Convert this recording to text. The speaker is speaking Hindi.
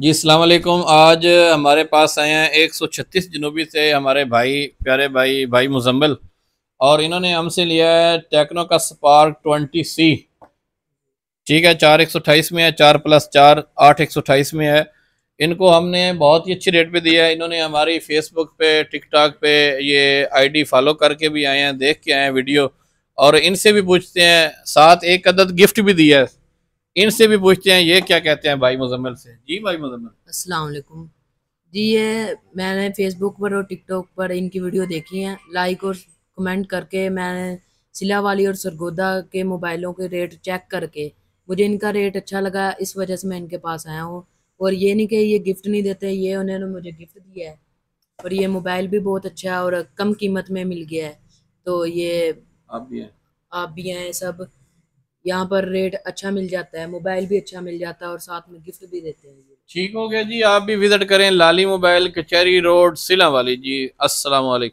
जी अलकुम आज हमारे पास आए हैं एक सौ छत्तीस जनूबी से हमारे भाई प्यारे भाई भाई मुजम्मल और इन्होंने हमसे लिया है टेक्नो का स्पार्क ट्वेंटी सी ठीक है चार एक सौ अठाईस में है चार प्लस चार आठ एक सौ अठाईस में है इनको हमने बहुत ही अच्छे रेट पे दिया है इन्होंने हमारी फेसबुक पे टिकटॉक पे ये आईडी फॉलो करके भी आए हैं देख के आए हैं वीडियो और इनसे भी पूछते हैं साथ एक अदद गिफ्ट भी दिया है इनसे भी पूछते हैं ये क्या कहते हैं भाई मुजम्मल से जी भाई मुजम्मल वालेकुम जी ये मैंने फेसबुक पर और टिकटॉक पर इनकी वीडियो देखी है लाइक और कमेंट करके मैंने सिला वाली और सरगोदा के मोबाइलों के रेट चेक करके मुझे इनका रेट अच्छा लगा इस वजह से मैं इनके पास आया हूँ और ये नहीं कि ये गिफ्ट नहीं देते ये उन्होंने मुझे गिफ्ट दिया है और ये मोबाइल भी बहुत अच्छा है और कम कीमत में मिल गया है तो ये आप भी हैं आप भी हैं सब यहाँ पर रेट अच्छा मिल जाता है मोबाइल भी अच्छा मिल जाता है और साथ में गिफ्ट भी देते हैं ठीक हो गया जी आप भी विजिट करें लाली मोबाइल कचहरी रोड सिला वाली जी असलम